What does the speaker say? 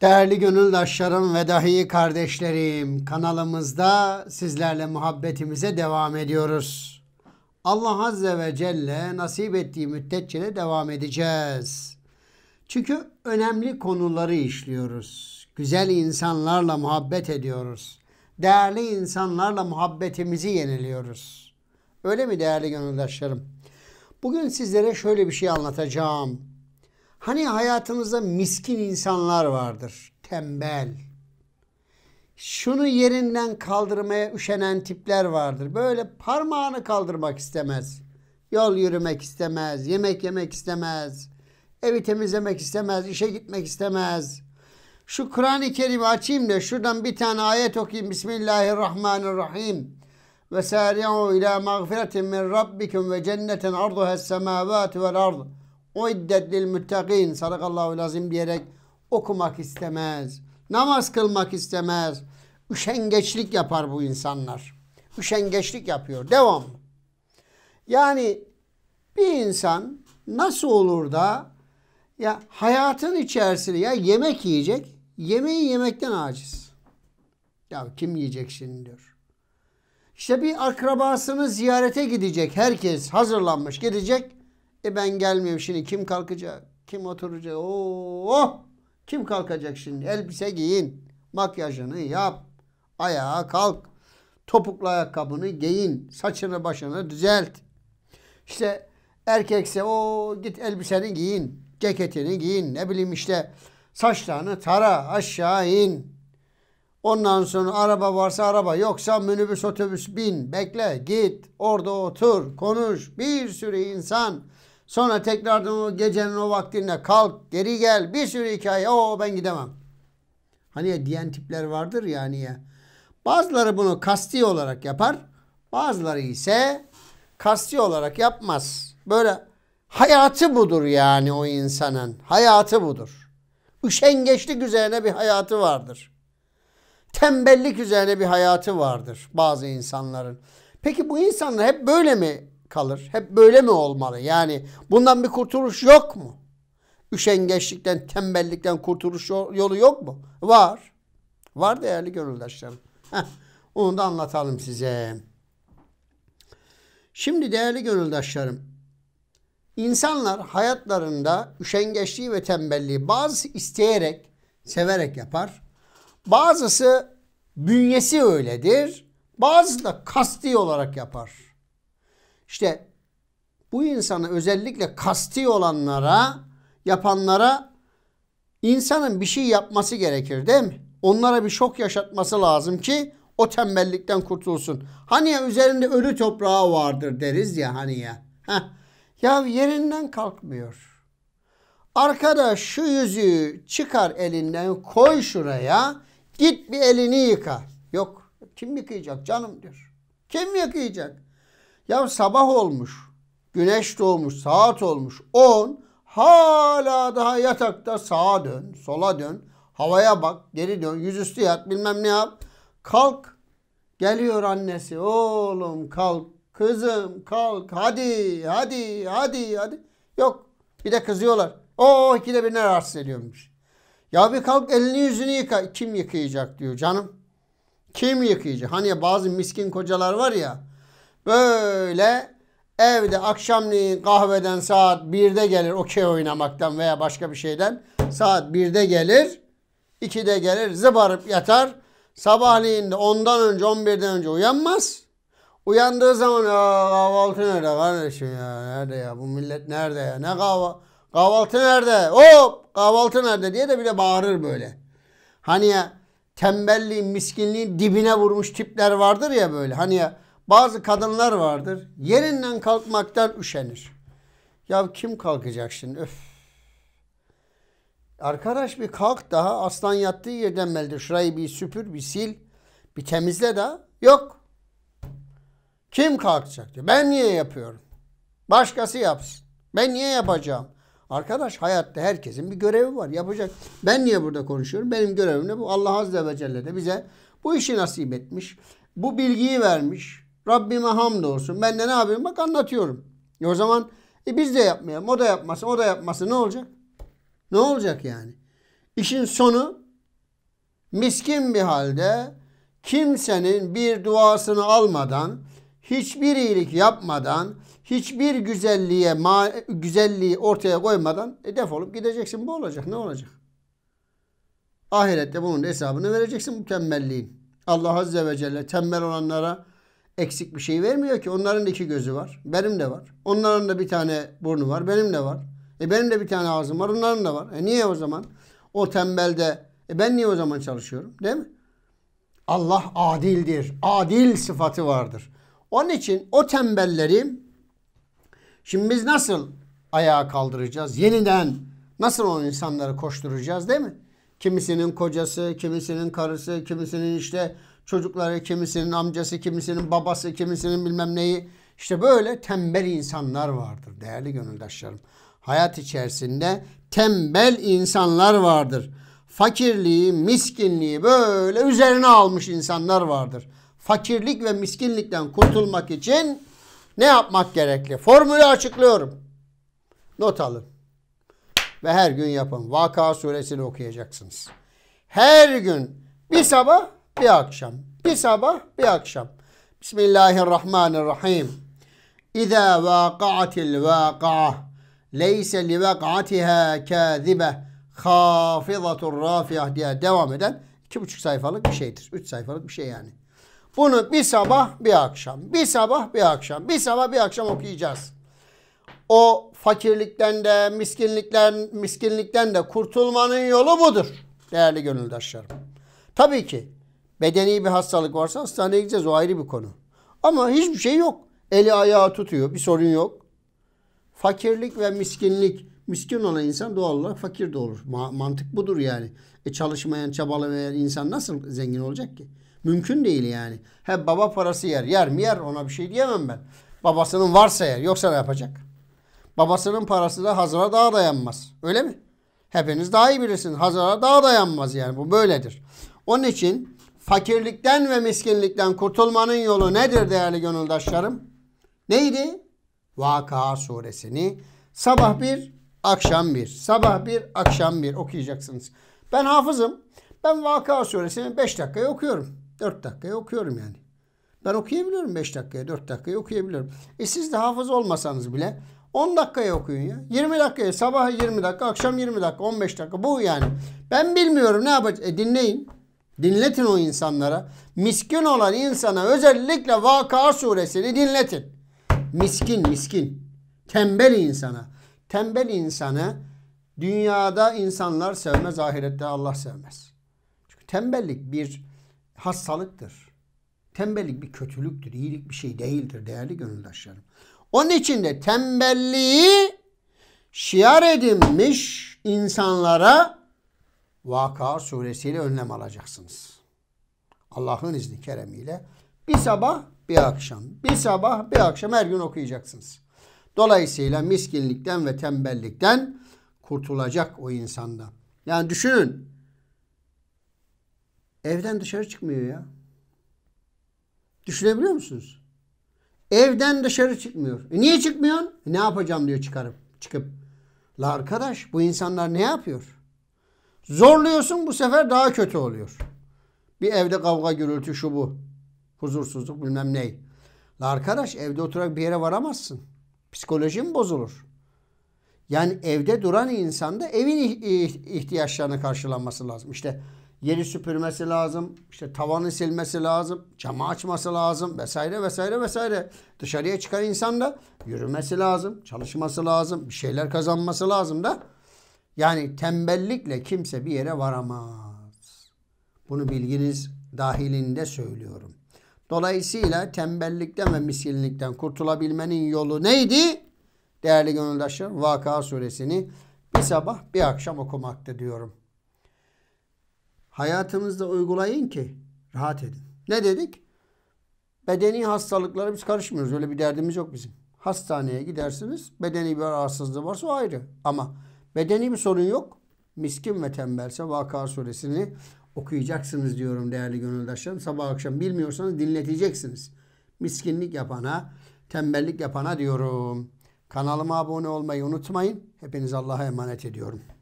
Değerli gönüldaşlarım ve dahi kardeşlerim kanalımızda sizlerle muhabbetimize devam ediyoruz. Allah Azze ve Celle nasip ettiği müddetçe de devam edeceğiz. Çünkü önemli konuları işliyoruz. Güzel insanlarla muhabbet ediyoruz. Değerli insanlarla muhabbetimizi yeniliyoruz. Öyle mi değerli gönüldaşlarım? Bugün sizlere şöyle bir şey anlatacağım. Hani hayatımızda miskin insanlar vardır, tembel. Şunu yerinden kaldırmaya üşenen tipler vardır. Böyle parmağını kaldırmak istemez. Yol yürümek istemez, yemek yemek istemez, evi temizlemek istemez, işe gitmek istemez. Şu Kur'an-ı Kerim'i açayım da şuradan bir tane ayet okuyayım. Bismillahirrahmanirrahim ve sari'u ila mağfiretin min rabbikum ve cennetin arduha semavati vel ardu Uiddet lil müttegin sadakallahu lazim diyerek okumak istemez. Namaz kılmak istemez. Üşengeçlik yapar bu insanlar. Üşengeçlik yapıyor. Devam. Yani bir insan nasıl olur da ya hayatın içerisinde ya yemek yiyecek. Yemeği yemekten aciz. Ya kim yiyecek şimdi diyor. İşte bir akrabasını ziyarete gidecek. Herkes hazırlanmış gidecek. E ben gelmiyorum şimdi kim kalkacak? Kim oturacak? Oo, Kim kalkacak şimdi? Elbise giyin. Makyajını yap. Ayağa kalk. Topuklu ayakkabını giyin. Saçını başını düzelt. İşte erkekse o git elbiseni giyin. Ceketini giyin. Ne bileyim işte saçlarını tara aşağı in. Ondan sonra araba varsa araba yoksa minibüs otobüs bin bekle git orada otur konuş bir sürü insan Sonra tekrardan o gecenin o vaktinde kalk geri gel bir sürü hikaye o ben gidemem. Hani ya diyen tipler vardır ya hani ya. Bazıları bunu kasti olarak yapar. Bazıları ise kasti olarak yapmaz. Böyle hayatı budur yani o insanın. Hayatı budur. Üşengeçlik üzerine bir hayatı vardır. Tembellik üzerine bir hayatı vardır bazı insanların. Peki bu insanlar hep böyle mi kalır. Hep böyle mi olmalı? Yani bundan bir kurtuluş yok mu? Üşengeçlikten, tembellikten kurtuluş yolu yok mu? Var. Var değerli gönüldaşlarım. Heh, onu da anlatalım size. Şimdi değerli gönüldaşlarım, insanlar hayatlarında üşengeçliği ve tembelliği bazı isteyerek, severek yapar. Bazısı bünyesi öyledir. Bazı da kasti olarak yapar. İşte bu insanı özellikle kasti olanlara, yapanlara insanın bir şey yapması gerekir değil mi? Onlara bir şok yaşatması lazım ki o tembellikten kurtulsun. Hani ya üzerinde ölü toprağı vardır deriz ya hani ya. Heh. Ya yerinden kalkmıyor. Arkadaş şu yüzüğü çıkar elinden koy şuraya. Git bir elini yıka. Yok kim yıkayacak canım diyor. Kim yıkayacak? Ya sabah olmuş, güneş doğmuş, saat olmuş 10. Hala daha yatakta sağa dön, sola dön, havaya bak, geri dön, yüzüstü yat, bilmem ne yap. Kalk. Geliyor annesi. Oğlum kalk, kızım kalk, hadi, hadi, hadi, hadi. Yok. Bir de kızıyorlar. O de birine rahatsız ediyormuş. Ya bir kalk elini yüzünü yıka. Kim yıkayacak diyor canım. Kim yıkayacak? Hani bazı miskin kocalar var ya. Böyle evde akşamleyin kahveden saat 1'de gelir okey oynamaktan veya başka bir şeyden. Saat 1'de gelir. 2'de gelir zıbarıp yatar. Sabahleyin de ondan önce 11'den önce uyanmaz. Uyandığı zaman ya kahvaltı nerede kardeşim ya nerede ya bu millet nerede ya ne kahvaltı kahvaltı nerede hop kahvaltı nerede diye de bir de bağırır böyle. Hani ya tembelliğin miskinliğin dibine vurmuş tipler vardır ya böyle hani ya bazı kadınlar vardır. Yerinden kalkmaktan üşenir. Ya kim kalkacak şimdi? Öf. Arkadaş bir kalk daha aslan yattığı yerden beldir. Şurayı bir süpür, bir sil, bir temizle daha. Yok. Kim kalkacak diyor. Ben niye yapıyorum? Başkası yapsın. Ben niye yapacağım? Arkadaş hayatta herkesin bir görevi var. Yapacak. Ben niye burada konuşuyorum? Benim görevim ne bu? Allah Azze ve Celle de bize bu işi nasip etmiş. Bu bilgiyi vermiş. Rabbime hamdolsun. Ben de ne yapıyorum? Bak anlatıyorum. E o zaman e biz de yapmayalım. O da yapmasın, o da yapmasın. Ne olacak? Ne olacak yani? İşin sonu miskin bir halde kimsenin bir duasını almadan, hiçbir iyilik yapmadan, hiçbir güzelliğe güzelliği ortaya koymadan e defolup gideceksin. Bu olacak. Ne olacak? Ahirette bunun hesabını vereceksin bu mükemmelliğin. Allah Azze ve Celle tembel olanlara eksik bir şey vermiyor ki. Onların da iki gözü var. Benim de var. Onların da bir tane burnu var. Benim de var. E benim de bir tane ağzım var. Onların da var. E niye o zaman? O tembelde. E ben niye o zaman çalışıyorum? Değil mi? Allah adildir. Adil sıfatı vardır. Onun için o tembelleri şimdi biz nasıl ayağa kaldıracağız? Yeniden nasıl o insanları koşturacağız değil mi? Kimisinin kocası, kimisinin karısı, kimisinin işte Çocukları kimisinin amcası, kimisinin babası, kimisinin bilmem neyi. İşte böyle tembel insanlar vardır değerli gönüldaşlarım. Hayat içerisinde tembel insanlar vardır. Fakirliği, miskinliği böyle üzerine almış insanlar vardır. Fakirlik ve miskinlikten kurtulmak için ne yapmak gerekli? Formülü açıklıyorum. Not alın. Ve her gün yapın. Vaka suresini okuyacaksınız. Her gün bir sabah bir akşam. Bir sabah, bir akşam. Bismillahirrahmanirrahim. İza vaqa'atil vaqa'a leyse li vaqa'atiha kâzibe hafizatur rafiyah diye devam eden iki buçuk sayfalık bir şeydir. Üç sayfalık bir şey yani. Bunu bir sabah bir akşam, bir sabah bir akşam, bir sabah bir akşam okuyacağız. O fakirlikten de miskinlikten miskinlikten de kurtulmanın yolu budur değerli gönüldaşlarım. Tabii ki Bedeni bir hastalık varsa hastaneye gideceğiz. O ayrı bir konu. Ama hiçbir şey yok. Eli ayağı tutuyor. Bir sorun yok. Fakirlik ve miskinlik. Miskin olan insan doğal olarak fakir de olur. Ma- mantık budur yani. E çalışmayan, çabalamayan insan nasıl zengin olacak ki? Mümkün değil yani. He baba parası yer. Yer mi yer ona bir şey diyemem ben. Babasının varsa yer. Yoksa ne yapacak? Babasının parası da hazara daha dayanmaz. Öyle mi? Hepiniz daha iyi bilirsiniz. hazara daha dayanmaz yani. Bu böyledir. Onun için fakirlikten ve miskinlikten kurtulmanın yolu nedir değerli gönüldaşlarım? Neydi? Vakıa suresini sabah bir, akşam bir, sabah bir, akşam bir okuyacaksınız. Ben hafızım. Ben Vakıa suresini 5 dakikaya okuyorum. 4 dakikaya okuyorum yani. Ben okuyabiliyorum 5 dakikaya, 4 dakikaya okuyabiliyorum. E siz de hafız olmasanız bile 10 dakikaya okuyun ya. 20 dakikaya sabah 20 dakika, akşam 20 dakika, 15 dakika bu yani. Ben bilmiyorum ne yapacağım. E dinleyin. Dinletin o insanlara. Miskin olan insana özellikle Vakıa suresini dinletin. Miskin miskin. Tembel insana. Tembel insanı dünyada insanlar sevmez, ahirette Allah sevmez. Çünkü tembellik bir hastalıktır. Tembellik bir kötülüktür, iyilik bir şey değildir değerli gönüldaşlarım. Onun için de tembelliği şiar edilmiş insanlara Vakıa suresiyle önlem alacaksınız. Allah'ın izni keremiyle bir sabah bir akşam, bir sabah bir akşam her gün okuyacaksınız. Dolayısıyla miskinlikten ve tembellikten kurtulacak o insanda. Yani düşünün. Evden dışarı çıkmıyor ya. Düşünebiliyor musunuz? Evden dışarı çıkmıyor. E niye çıkmıyorsun? E ne yapacağım diyor çıkarıp çıkıp. La arkadaş bu insanlar ne yapıyor? Zorluyorsun bu sefer daha kötü oluyor. Bir evde kavga gürültü şu bu. Huzursuzluk bilmem ney. La arkadaş evde oturarak bir yere varamazsın. Psikolojin bozulur. Yani evde duran insanda evin ihtiyaçlarını karşılanması lazım. İşte yeri süpürmesi lazım, işte tavanı silmesi lazım, camı açması lazım vesaire vesaire vesaire. Dışarıya çıkan insan da yürümesi lazım, çalışması lazım, bir şeyler kazanması lazım da yani tembellikle kimse bir yere varamaz. Bunu bilginiz dahilinde söylüyorum. Dolayısıyla tembellikten ve miskinlikten kurtulabilmenin yolu neydi? Değerli gönüldaşlar Vaka suresini bir sabah bir akşam okumakta diyorum. Hayatımızda uygulayın ki rahat edin. Ne dedik? Bedeni hastalıklara biz karışmıyoruz. Öyle bir derdimiz yok bizim. Hastaneye gidersiniz. Bedeni bir rahatsızlığı varsa o ayrı. Ama Bedeni bir sorun yok. Miskin ve tembelse Vakıa suresini okuyacaksınız diyorum değerli gönüldaşlarım. Sabah akşam bilmiyorsanız dinleteceksiniz. Miskinlik yapana, tembellik yapana diyorum. Kanalıma abone olmayı unutmayın. Hepiniz Allah'a emanet ediyorum.